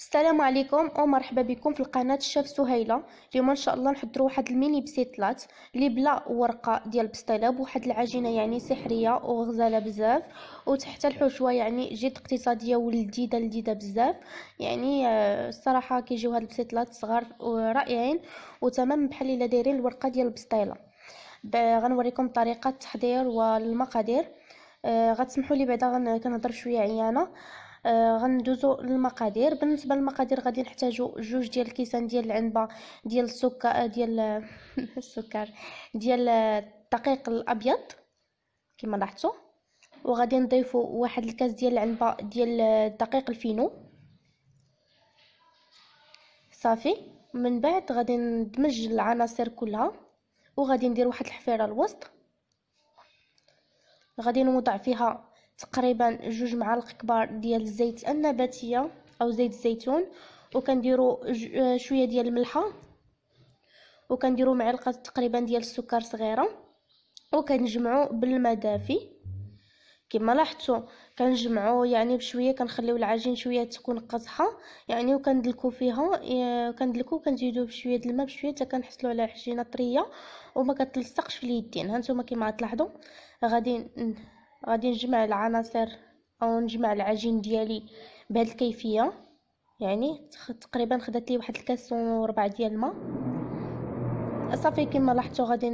السلام عليكم ومرحبا بكم في القناة الشاف سهيلة اليوم ان شاء الله نحضروا واحد الميني بسيطلات اللي بلا ورقة ديال بسطيلاب واحد العجينة يعني سحرية وغزالة بزاف وتحت الحشوة يعني جد اقتصادية ولذيذة لذيذة بزاف يعني آه، الصراحة كيجيو هاد البسيطلات صغار رائعين وتمام بحال الا دايرين الورقة ديال البسطيلة غنوريكم طريقة التحضير والمقادير آه، غتسمحوا لي بعدا كنهضر شويه عيانه آه غندوزو للمقادير بالنسبه للمقادير غادي نحتاجو جوج ديال الكيسان ديال العنبه ديال السكر آه، ديال السكر ديال الدقيق الابيض كما لاحظتوا وغادي نضيفو واحد الكاس ديال العنبه ديال الدقيق الفينو صافي من بعد غادي ندمج العناصر كلها وغادي ندير واحد الحفيره الوسط غادي نوضع فيها تقريبا جوج معالق كبار ديال الزيت النباتيه او زيت الزيتون وكنديروا آه، شويه ديال الملحه وكنديروا معلقه تقريبا ديال السكر صغيره وكنجمعوا بالماء دافي كما لاحظتوا كنجمعوا يعني بشويه كنخليو العجين شويه تكون قزحه يعني وكندلكوا فيها آه، كندلكو كنزيدو بشويه د الماء بشويه حتى كنحصلوا على عجينه طريه وما كتلصقش في اليدين هانتوما كما تلاحظوا غادي غادي نجمع العناصر او نجمع العجين ديالي بهاد الكيفيه يعني تقريبا خدات لي واحد الكاس وربع ديال الماء صافي كما لاحظتوا غادي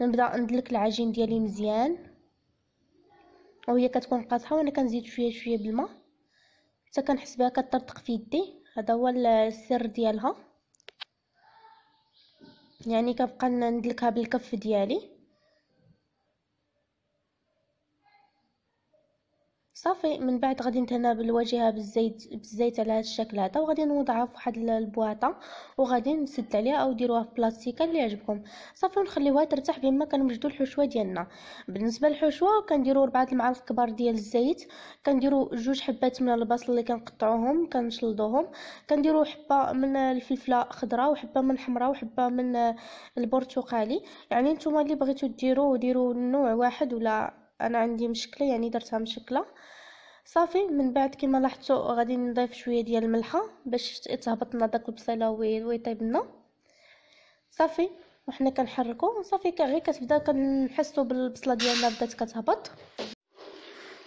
نبدا ندلك العجين ديالي مزيان وهي كتكون قاصحه وانا كنزيد شويه شويه بالماء حتى كنحس بها كتطرطق في يدي هذا هو السر ديالها يعني كنبقى ندلكها بالكف ديالي صافي من بعد غادي نتهنا الواجهه بالزيت بالزيت على هذا الشكل هذا وغادي نوضعها في واحد البواطه وغادي نسد عليها او ديروها في بلاستيكه اللي يعجبكم صافي ونخليوها ترتاح بما كنوجدوا الحشوه ديالنا بالنسبه للحشوه كنديروا اربعه المعالق كبار ديال الزيت كنديروا جوج حبات من البصل اللي كنقطعوهم كنشلضوهم كنديروا حبه من الفلفله خضراء وحبه من حمراء وحبه من البرتقالي يعني نتوما اللي بغيتو ديروا ديروا نوع واحد ولا انا عندي مشكله يعني درتها مشكله صافي من بعد كما لاحظتوا غادي نضيف شويه ديال الملحه باش تهبط لنا داك البصله ويطيب لنا صافي وحنا كنحركو صافي غير كتبدا كنحسو بالبصله ديالنا بدات كتهبط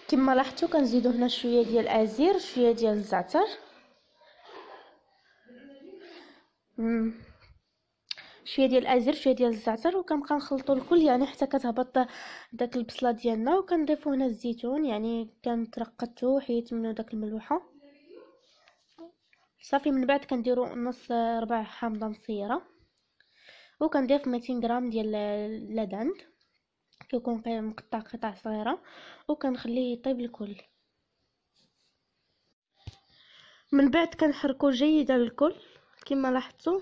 كما لاحظتوا كنزيدو هنا شويه ديال الازير شويه ديال الزعتر شويه ديال الازر شويه ديال الزعتر وكنبقى نخلطو الكل يعني حتى كتهبط داك البصله ديالنا وكنضيفو هنا الزيتون يعني كنترقدتو حيت وحيت داك الملوحه صافي من بعد كنديرو نص ربع حامضه مصيره وكنضيف 200 غرام ديال لاداند كيكون مقطع قطع صغيره وكنخليه يطيب الكل من بعد كنحركو جيدا الكل كما لاحظتوا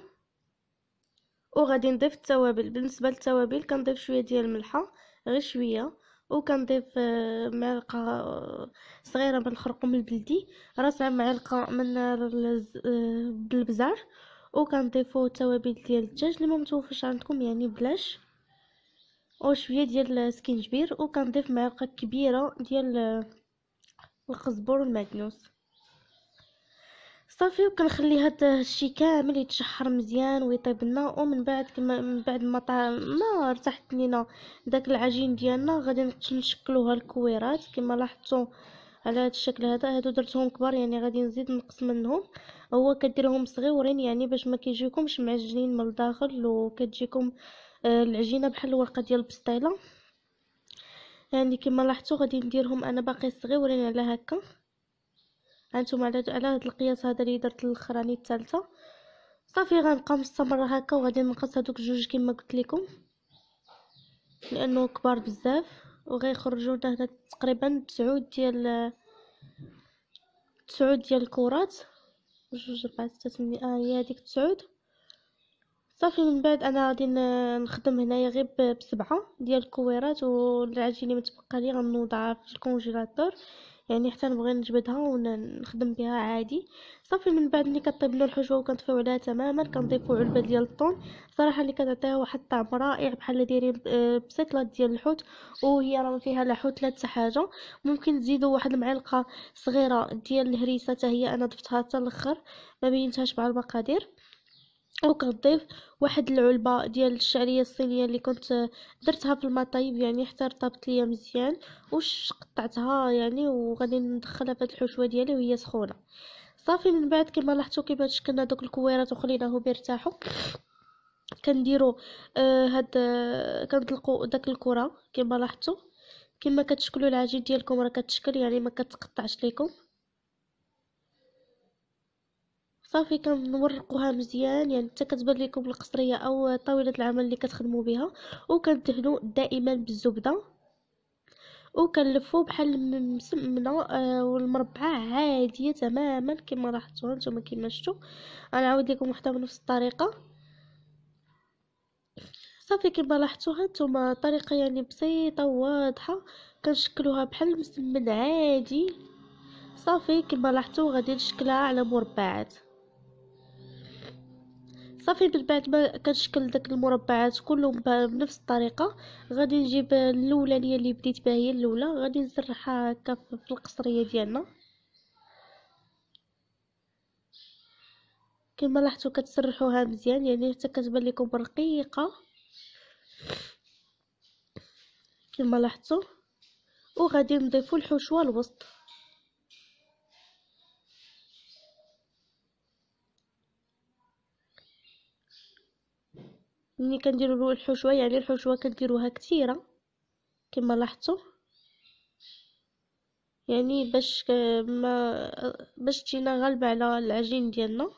وغادي نضيف التوابل بالنسبه للتوابل كنضيف شويه ديال الملحه غير شويه وكنضيف آه، معلقه آه، صغيره من الخرقوم البلدي راس معلقه من آه، البزار وكنضيفوا التوابل ديال الدجاج اللي ما متوفرش عندكم يعني بلاش وشويه ديال السكينجبير وكنضيف معلقه كبيره ديال القزبر والمعدنوس صافي وكنخلي هاد الشي كامل يتشحر مزيان ويطيب لنا ومن بعد كما من بعد ما ما ارتاحت لينا داك العجين ديالنا غادي نشكلوها الكويرات كما لاحظتوا على هذا الشكل هذا هادو درتهم كبار يعني غادي نزيد نقص منهم هو كديرهم صغيورين يعني باش ما كيجيكمش معجنين من الداخل وكتجيكم آه، العجينه بحال الورقه ديال البسطيله يعني كما لاحظتوا غادي نديرهم انا باقي صغيورين على هكا هانتوما على على هاد القياس هذا اللي درت للخراني الثالثه صافي غنبقى مستمره هكا وغادي نقص هادوك جوج كما قلت لكم لانه كبار بزاف وغيخرجوا لنا هنا تقريبا تسعود ديال تسعود ديال الكرات جوج ربعة ستة ثمانية اه هي هذيك تسعود صافي من بعد انا غادي نخدم هنايا غير بسبعة ديال الكويرات والعجينه متبقى لي غنوضعها في الكونجيلاتور يعني حتى نبغي نجبدها ونخدم بها عادي صافي من بعد ملي كطيب له الحشوه وكنطفيو عليها تماما كنضيفو علبه ديال الطون صراحه اللي كتعطيها واحد الطعم رائع بحال دايرين آه، بسيطلات ديال الحوت وهي راه فيها لا حوت لا حتى حاجه ممكن تزيدوا واحد المعلقه صغيره ديال الهريسه حتى هي انا ضفتها حتى الاخر ما بينتهاش مع المقادير وكنضيف واحد العلبه ديال الشعريه الصينيه اللي كنت درتها في المطايب يعني حتى رطبت ليا مزيان وش قطعتها يعني وغادي ندخلها في الحشوه ديالي وهي سخونه صافي من بعد كما لاحظتوا كيفاش شكلنا دوك الكويرات وخليناهم يرتاحوا كنديروا آه هاد آه، كنطلقوا داك الكره كما لاحظتوا كما كتشكلوا العجين ديالكم راه كتشكل يعني ما كتقطعش ليكم صافي كنورقوها مزيان يعني حتى كتبان لكم القصريه او طاوله العمل اللي كتخدموا بها وكندهنوا دائما بالزبده وكنلفوا بحال المسمنه آه، والمربعه عاديه تماما كما لاحظتوا نتوما كما شفتوا غنعاود لكم وحده بنفس الطريقه صافي كما لاحظتوها نتوما طريقه يعني بسيطه وواضحه كنشكلوها بحال المسمن عادي صافي كما لاحظتوا غادي نشكلها على مربعات صافي من بعد ما كنشكل داك المربعات كلهم بنفس الطريقه غادي نجيب الاولانيه اللي بديت بها هي الاولى غادي نسرحها هكا في القصريه ديالنا كما لاحظتوا كتسرحوها مزيان يعني حتى كتبان لكم رقيقه كما لاحظتوا وغادي نضيفوا الحشوه الوسط ملي كنديروا الحشوه يعني الحشوه كنديروها كثيره كما لاحظتوا يعني باش ما باش تجينا غالبه على العجين ديالنا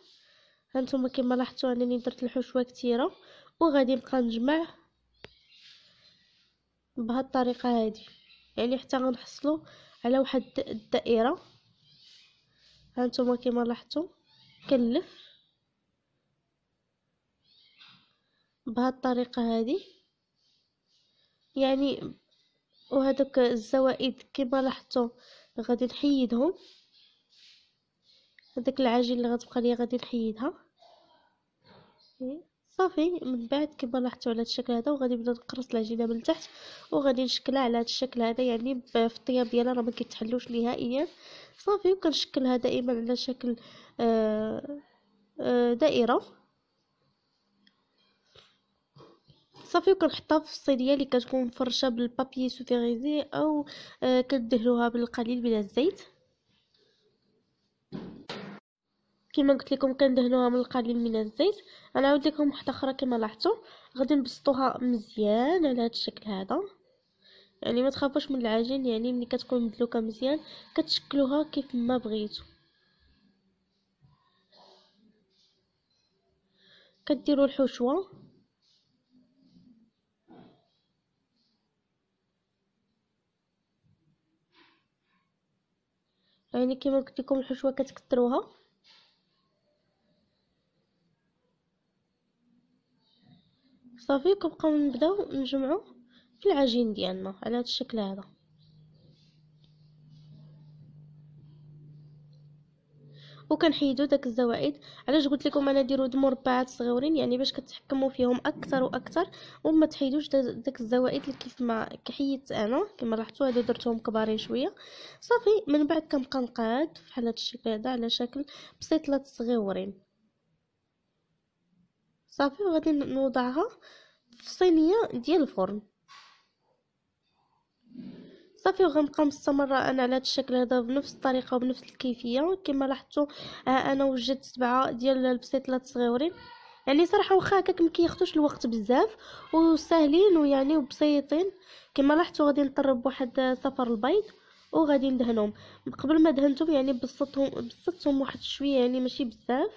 هانتوما كما لاحظتوا انني درت الحشوه كثيره وغادي نبقى نجمع بهاد الطريقه هادي يعني حتى غنحصلوا على واحد الدائره هانتوما كما لاحظتوا كنلف الطريقه هذه يعني وهذوك الزوائد كما لاحظتوا غادي نحيدهم هذاك العجين اللي غتبقى ليا غادي نحيدها إيه، صافي من بعد كما لاحظتوا على هذا الشكل هذا وغادي نبدا نقرص العجينه من تحت وغادي نشكلها على هذا الشكل هذا يعني في الطياب ديالها راه ما كيتحلوش نهائيا صافي وكنشكلها دائما على شكل آآ آه، آآ آه، دائره صافي وكنحطها في الصينيه اللي كتكون مفرشه بالبابي سوفيغيزي او آه، كندهنوها بالقليل من الزيت كما قلت لكم كندهنوها من القليل من الزيت انا عاود لكم واحده اخرى كما لاحظتوا غادي نبسطوها مزيان على هذا الشكل هذا يعني ما تخافوش من العجين يعني ملي كتكون مدلوكه مزيان كتشكلوها كيف ما بغيتو كديروا الحشوه يعني كما قلت لكم الحشوه كتكثروها صافي كنبقاو نبداو نجمعو في العجين ديالنا على هذا الشكل هذا وكنحيدو داك الزوائد علاش قلت لكم انا ديروا د مربعات صغيورين يعني باش كتحكموا فيهم اكثر واكثر وما تحيدوش داك الزوائد اللي كيف ما كحيدت انا كما لاحظتوا هادو درتهم كبارين شويه صافي من بعد كنبقى نقاد بحال هذا الشكل هذا على شكل بسيطلات صغيورين صافي وغادي نوضعها في صينيه ديال الفرن صافي وغنبقى مستمره انا على هذا الشكل هذا بنفس الطريقه وبنفس الكيفيه كما لاحظتوا آه، انا وجدت سبعه ديال البسيطلات صغيورين يعني صراحه واخا هكاك ما كياخذوش الوقت بزاف وساهلين ويعني وبسيطين كما لاحظتوا غادي نطرب واحد صفر البيض وغادي ندهنهم قبل ما دهنتهم يعني بسطتهم بسطتهم واحد شويه يعني ماشي بزاف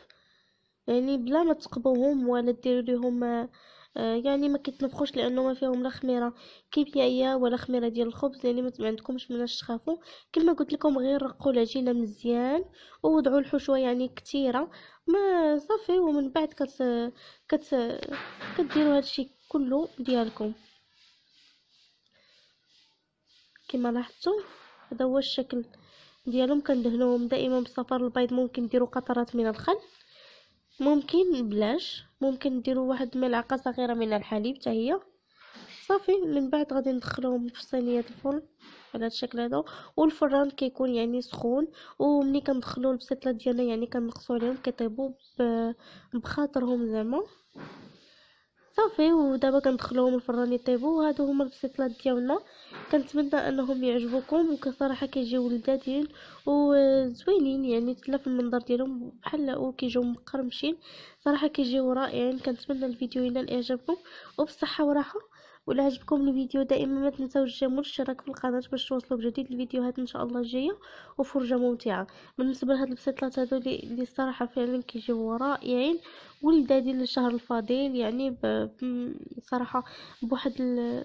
يعني بلا ما تقبوهم ولا ديروا ليهم آه، آه، يعني ما كيتنفخوش لانه ما فيهم لا خميره كيميائيه ولا خميره ديال الخبز يعني ما عندكمش مناش تخافوا كما قلت لكم غير رقوا العجينه مزيان ووضعوا الحشوه يعني كثيره ما صافي ومن بعد كت كت كديروا هادشي كله ديالكم كما لاحظتوا هذا هو الشكل ديالهم كندهنوهم دائما بالصفار البيض ممكن ديروا قطرات من الخل ممكن بلاش ممكن نديرو واحد ملعقه صغيره من الحليب حتى هي صافي من بعد غادي ندخلوهم في صينيه الفرن على هذا الشكل هذا والفران كيكون يعني سخون وملي كندخلو البسطله ديالنا يعني كنقصو عليهم كيطيبو بخاطرهم زعما صافي ودابا كندخلوهم الفران يطيبوا وهادو هما البسيطلات ديالنا كنتمنى انهم يعجبوكم وكصراحه كيجيو لذاذين وزوينين يعني تلا في المنظر ديالهم بحال كيجيو مقرمشين صراحه كيجيو رائعين كنتمنى الفيديو ينال اعجابكم وبالصحه وراحه ولا عجبكم الفيديو دائما ما تنساو تجمعوا والاشتراك في القناه باش توصلوا بجديد الفيديوهات ان شاء الله الجايه وفرجه ممتعه بالنسبه لهاد البسيطلات هادو اللي الصراحه فعلا كيجيو رائعين ولدادي للشهر الفاضل يعني بصراحه بواحد ال...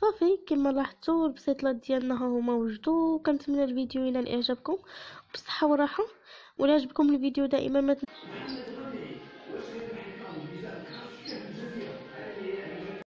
صافي كما لاحظتوا البسيطلات ديالنا ها هما وجدوا كنتمنى الفيديو ينال اعجابكم بالصحه والراحه ولا عجبكم الفيديو دائما ما